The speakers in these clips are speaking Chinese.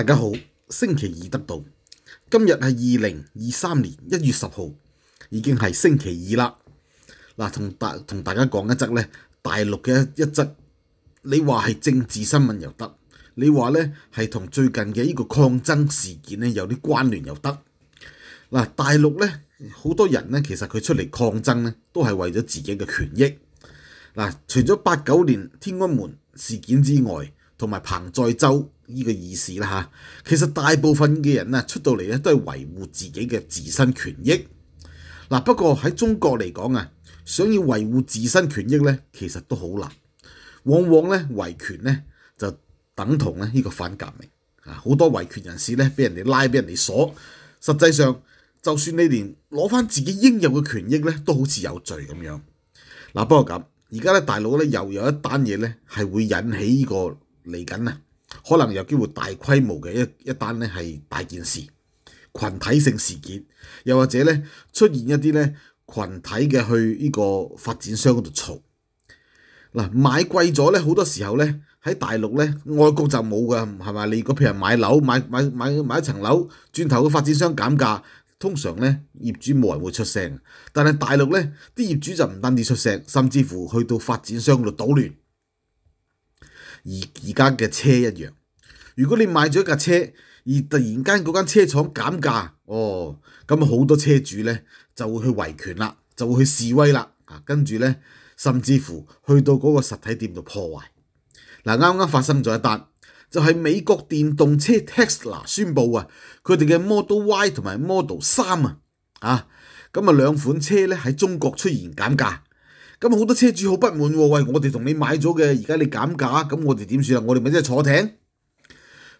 大家好，星期二得到，今日系二零二三年一月十号，已经系星期二啦。嗱，同大同大家讲一则咧，大陆嘅一一则，你话系政治新闻又得，你话咧系同最近嘅呢个抗争事件咧有啲关联又得。嗱，大陆咧好多人咧，其实佢出嚟抗争咧，都系为咗自己嘅权益。嗱，除咗八九年天安门事件之外。同埋彭再州呢個意思啦嚇，其實大部分嘅人咧出到嚟咧都係維護自己嘅自身權益。嗱不過喺中國嚟講啊，想要維護自身權益咧，其實都好難。往往咧維權咧就等同咧呢個反革命。啊，好多維權人士咧俾人哋拉，俾人哋鎖。實際上就算你連攞翻自己應有嘅權益咧，都好似有罪咁樣。嗱不過咁，而家咧大佬咧又有一單嘢咧係會引起呢個。嚟緊啊！可能有機會大規模嘅一一單咧，係大件事、群體性事件，又或者咧出現一啲咧群體嘅去呢個發展商嗰度嘈。嗱，買貴咗咧，好多時候咧喺大陸咧，外國就冇㗎，係咪？你如果譬如買樓買買買買一層樓，轉頭個發展商減價，通常咧業主冇人會出聲。但係大陸咧啲業主就唔單止出聲，甚至乎去到發展商嗰度搗亂。而而家嘅車一樣，如果你買咗一架車，而突然間嗰間車廠減價，哦，咁好多車主咧就會去維權啦，就會去示威啦，啊，跟住咧甚至乎去到嗰個實體店度破壞。嗱，啱啱發生咗一單，就係美國電動車 Tesla 宣佈啊，佢哋嘅 Model Y 同埋 Model 三啊，啊，咁啊兩款車咧喺中國出現減價。咁好多車主好不滿喎，喂，我哋同你買咗嘅，而家你減價，咁我哋點算啊？我哋咪即係坐艇。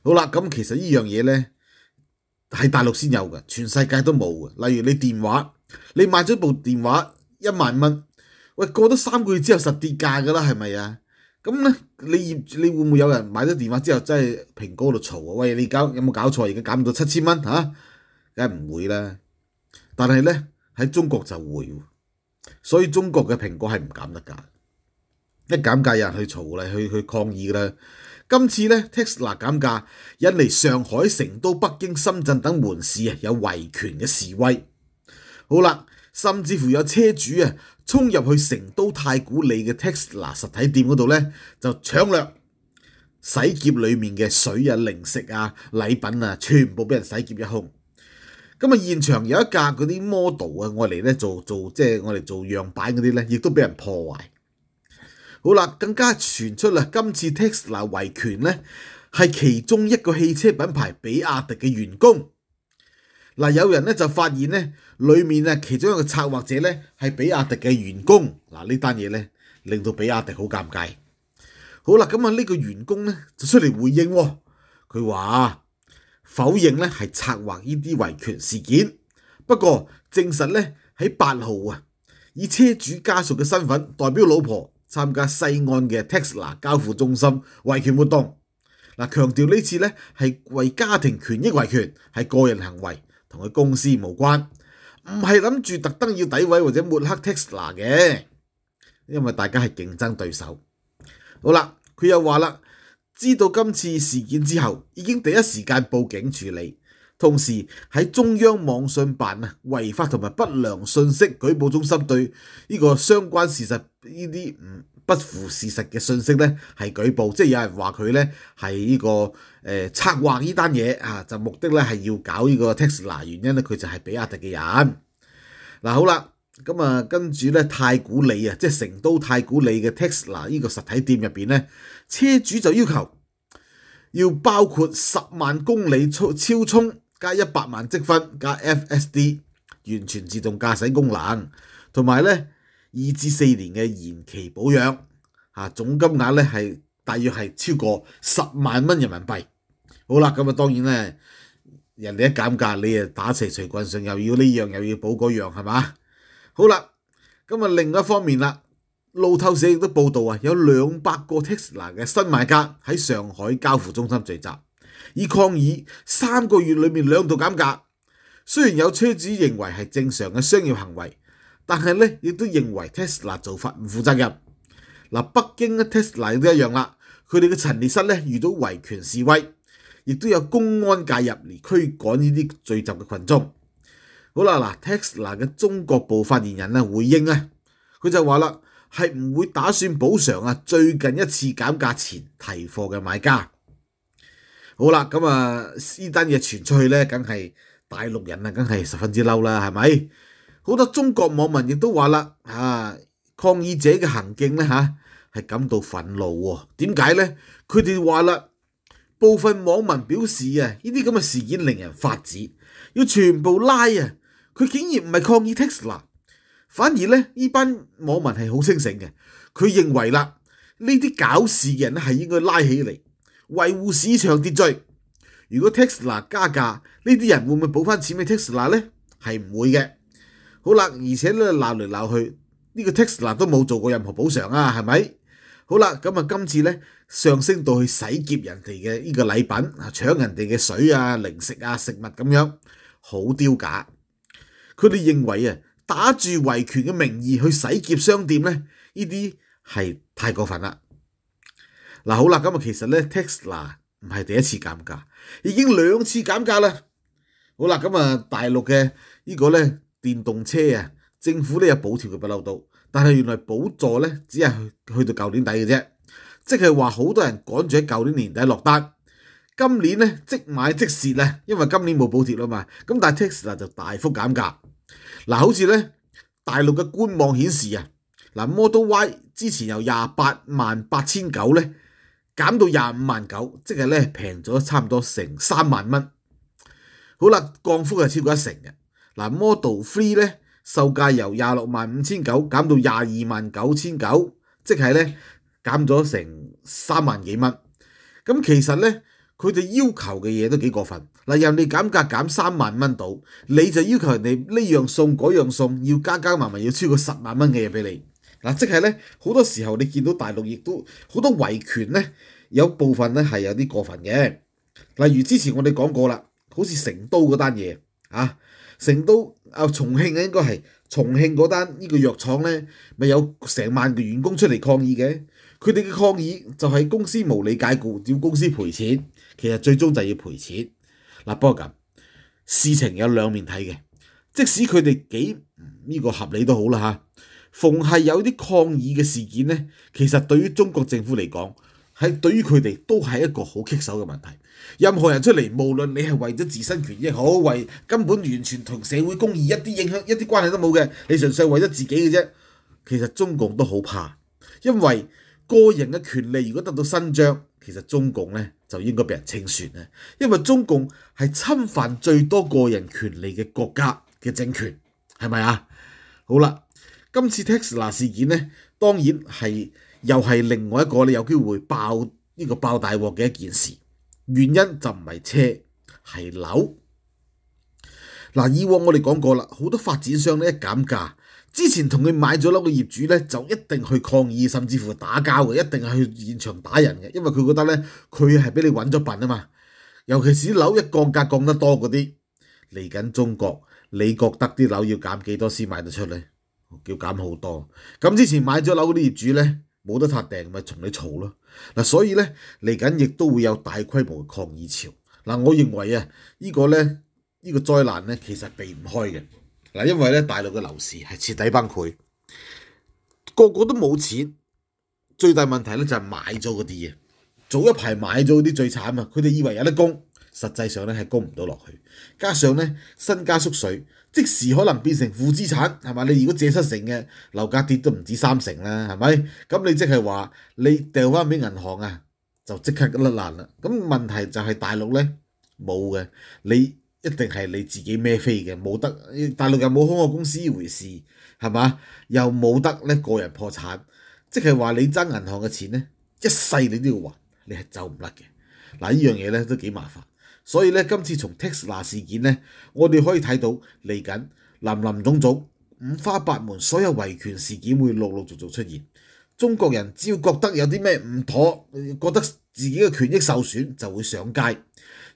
好啦，咁其實呢樣嘢咧，喺大陸先有嘅，全世界都冇嘅。例如你電話，你買咗部電話一萬蚊，喂，過多三個月之後實跌價噶啦，係咪啊？咁咧，你業你會唔會有人買咗電話之後真係蘋果度嘈啊？喂，你搞有冇搞錯？而家減到七千蚊嚇，梗係唔會啦。但係咧喺中國就會。所以中國嘅蘋果係唔減得價，一減價有人去嘈啦，去去抗議啦。今次咧，Tesla 減價引嚟上海、成都、北京、深圳等門市啊，有維權嘅示威。好啦，甚至乎有車主啊，衝入去成都太古里嘅 Tesla 實體店嗰度咧，就搶掠洗劫裡面嘅水啊、零食啊、禮品啊，全部俾人洗劫一空。咁啊！現場有一架嗰啲 model 啊，我嚟咧做做，即係我嚟做樣板嗰啲咧，亦都俾人破壞。好啦，更加傳出啦，今次 Tesla 維權咧係其中一個汽車品牌比亞迪嘅員工。嗱，有人咧就發現咧，裡面啊其中一個策劃者咧係比亞迪嘅員工。嗱，呢單嘢咧令到比亞迪好尷尬。好啦，咁啊呢個員工咧就出嚟回應，佢話。否認咧係策劃呢啲维權事件，不過證實咧喺八號啊，以車主家屬嘅身份代表老婆參加西安嘅 Tesla 交付中心维權活動。嗱，強調呢次咧係為家庭權益维權，係個人行為，同佢公司無關，唔係諗住特登要诋毁或者抹黑 Tesla 嘅，因為大家係競爭對手。好啦，佢又話啦。知道今次事件之後，已經第一時間報警處理，同時喺中央網信辦啊違法同埋不良信息舉報中心對呢個相關事實呢啲唔不符事實嘅信息咧係舉報，即係有人話佢咧係呢個诶策劃呢單嘢啊，就目的咧係要搞呢個 t e s l a 原因咧佢就係比亞迪嘅人嗱，好啦。咁啊，跟住咧太古里啊，即係成都太古里嘅 Tesla 呢個實體店入边咧，車主就要求要包括十萬公里超超充加一百萬積分加 FSD 完全自動駕駛功能，同埋咧二至四年嘅延期保養，嚇總金額咧係大約係超過十萬蚊人民幣。好啦，咁啊當然咧，人哋一減價，你啊打齊隨棍上又要呢樣又要補嗰樣，係嘛？好啦，咁啊另一方面啦，路透社亦都報道啊，有兩百個 Tesla 嘅新買家喺上海交付中心聚集，以抗議三個月裏面兩度減價。雖然有車主認為係正常嘅商業行為，但係咧亦都認為 Tesla 做法唔負責任。嗱，北京嘅 e s l a 都一樣啦，佢哋嘅陳列室咧遇到維權示威，亦都有公安介入嚟驅趕呢啲聚集嘅群眾。好啦，嗱，Tesla 嘅中國部發言人咧回應咧，佢就話啦，係唔會打算補償啊最近一次減價前提貨嘅買家。好啦，咁啊，斯丹嘢傳出去咧，梗係大陸人啊，梗係十分之嬲啦，係咪？好多中國網民亦都話啦，啊，抗議者嘅行徑咧吓係感到憤怒喎。點解咧？佢哋話啦，部分網民表示啊，呢啲咁嘅事件令人髮指，要全部拉啊！佢竟然唔係抗議 Tesla，反而咧呢班網民係好清醒嘅。佢認為啦，呢啲搞事嘅人咧係應該拉起嚟維護市場秩序。如果 Tesla 加價，呢啲人會唔會補翻錢俾 Tesla 咧？係唔會嘅。好啦，而且咧鬧嚟鬧去，呢個 Tesla 都冇做過任何補償啊，係咪？好啦，咁啊，今次咧上升到去洗劫人哋嘅呢個禮品抢搶人哋嘅水啊、零食啊、食物咁樣，好丟架。佢哋認為啊，打住維權嘅名義去洗劫商店咧，呢啲係太過分啦。嗱，好啦，咁啊，其實咧，Tesla 唔係第一次減價，已經兩次減價啦。好啦，咁啊，大陸嘅呢個咧電動車啊，政府都有補貼嘅不嬲到，但係原來補助咧只係去到舊年底嘅啫，即係話好多人趕住喺舊年年底落單，今年咧即買即蝕呢，因為今年冇補貼啦嘛。咁但係 Tesla 就大幅減價。嗱，好似咧大陸嘅官網顯示啊，嗱 Model Y 之前由廿八萬八千九咧減到廿五萬九，即係咧平咗差唔多成三萬蚊。好啦，降幅係超過一成嘅。嗱 Model Three 咧售價由廿六萬五千九減到廿二萬九千九，即係咧減咗成三萬幾蚊。咁其實咧。佢哋要求嘅嘢都幾過分，嗱，人哋減價減三萬蚊到，你就要求人哋呢樣送嗰樣送，要加加埋埋要超過十萬蚊嘅嘢俾你，嗱，即係咧好多時候你見到大陸亦都好多維權咧，有部分咧係有啲過分嘅，例如之前我哋講過啦，好似成都嗰單嘢啊，成都啊重慶應該係重慶嗰單呢個藥廠咧，咪有成萬嘅員工出嚟抗議嘅。佢哋嘅抗議就係公司無理解雇，要公司賠錢。其實最終就要賠錢嗱。不過咁事情有兩面睇嘅，即使佢哋幾呢個合理都好啦嚇。逢係有啲抗議嘅事件呢，其實對於中國政府嚟講，係對於佢哋都係一個好棘手嘅問題。任何人出嚟，無論你係為咗自身權益好，為根本完全同社會公義一啲影響一啲關係都冇嘅，你純粹為咗自己嘅啫。其實中共都好怕，因為個人嘅權利如果得到伸張，其實中共咧就應該被人清算咧，因為中共係侵犯最多個人權利嘅國家嘅政權，係咪啊？好啦，今次 t e s l a 事件咧，當然係又係另外一個你有機會爆呢個爆大鑊嘅一件事，原因就唔係車係樓。嗱，以往我哋講過啦，好多發展商咧減價，之前同佢買咗樓嘅業主咧，就一定去抗議，甚至乎打交嘅，一定係去現場打人嘅，因為佢覺得咧，佢係俾你揾咗笨啊嘛。尤其是樓一降價降得多嗰啲，嚟緊中國，你覺得啲樓要減幾多先買得出咧？要減好多。咁之前買咗樓嗰啲業主咧，冇得拍訂，咪同你嘈咯。嗱，所以咧嚟緊亦都會有大規模嘅抗議潮。嗱，我認為啊，依個咧。呢个灾难咧，其实避唔开嘅嗱，因为咧大陆嘅楼市系彻底崩溃，个个都冇钱，最大问题咧就系买咗嗰啲嘢，早一排买咗嗰啲最惨啊！佢哋以为有得供，实际上咧系供唔到落去，加上咧身家缩水，即时可能变成负资产，系嘛？你如果借七成嘅楼价跌都唔止三成啦，系咪？咁你即系话你掉翻俾银行啊，就即刻甩粒啦！咁问题就系大陆咧冇嘅你。一定係你自己孭飛嘅，冇得大陸又冇空空公司依回事，係嘛？又冇得咧個人破產，即係話你爭銀行嘅錢咧，一世你都要還，你係走唔甩嘅。嗱依樣嘢咧都幾麻煩，所以咧今次從 t e s l a 事件咧，我哋可以睇到嚟緊林林總總、五花八門所有維權事件會陸陸續續出現。中國人只要覺得有啲咩唔妥，覺得自己嘅權益受損，就會上街。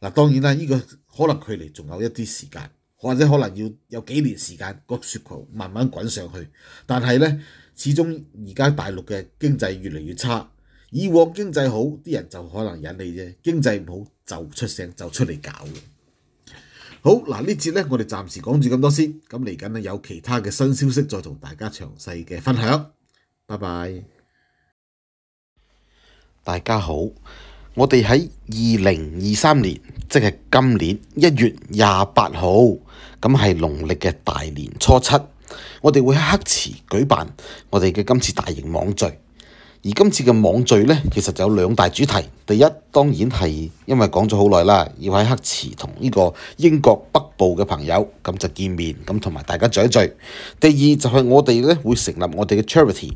嗱，當然啦，呢個可能距離仲有一啲時間，或者可能要有幾年時間，個雪球慢慢滾上去。但係呢，始終而家大陸嘅經濟越嚟越差，以往經濟好啲人就可能忍你啫，經濟唔好就出聲就出嚟搞。好嗱，呢節呢，我哋暫時講住咁多先，咁嚟緊咧有其他嘅新消息再同大家詳細嘅分享。拜拜，大家好。我哋喺二零二三年，即系今年一月廿八号，咁系农历嘅大年初七，我哋会喺黑池举办我哋嘅今次大型网聚。而今次嘅网聚咧，其实就有两大主题。第一当然系因为讲咗好耐啦，要喺黑池同呢个英国北部嘅朋友咁就见面，咁同埋大家聚一聚。第二就系我哋咧会成立我哋嘅 charity，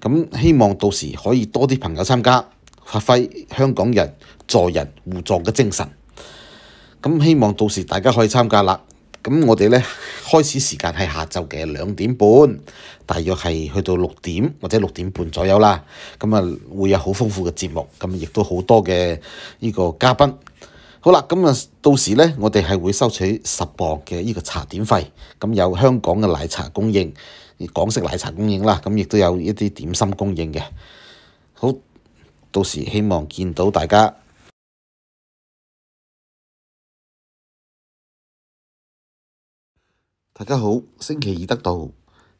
咁希望到时可以多啲朋友参加。發揮香港人助人互助嘅精神，咁希望到時大家可以參加啦。咁我哋咧開始時間係下晝嘅兩點半，大約係去到六點或者六點半左右啦。咁啊，會有好豐富嘅節目，咁亦都好多嘅呢個嘉賓。好啦，咁啊到時咧，我哋係會收取十磅嘅呢個茶點費，咁有香港嘅奶茶供應，港式奶茶供應啦，咁亦都有一啲點心供應嘅，好。到时希望见到大家。大家好，星期二得到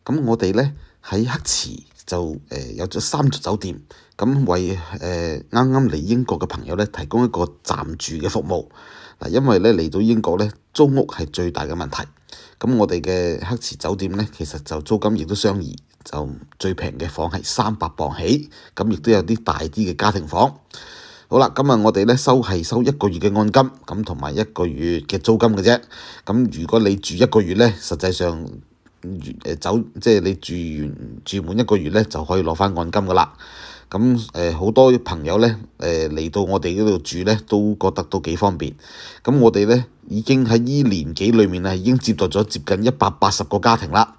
咁我哋咧喺黑池就誒有咗三座酒店，咁為啱啱嚟英國嘅朋友咧提供一個暫住嘅服務。嗱，因為咧嚟到英國咧租屋係最大嘅問題，咁我哋嘅黑池酒店咧其實就租金亦都相宜。就最平嘅房系三百磅起，咁亦都有啲大啲嘅家庭房。好啦，今日我哋咧收系收一個月嘅按金，咁同埋一個月嘅租金嘅啫。咁如果你住一個月咧，實際上走，即係你住完住滿一個月咧，就可以攞翻按金噶啦。咁誒好多朋友咧誒嚟到我哋嗰度住咧，都覺得都幾方便。咁我哋咧已經喺呢年幾裏面咧，已經接待咗接近一百八十個家庭啦。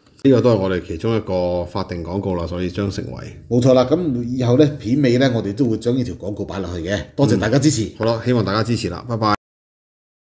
呢个都系我哋其中一个法定广告啦，所以将成为冇错啦。咁以后咧片尾咧，我哋都会将呢条广告摆落去嘅。多谢大家支持。好啦，希望大家支持啦，拜拜。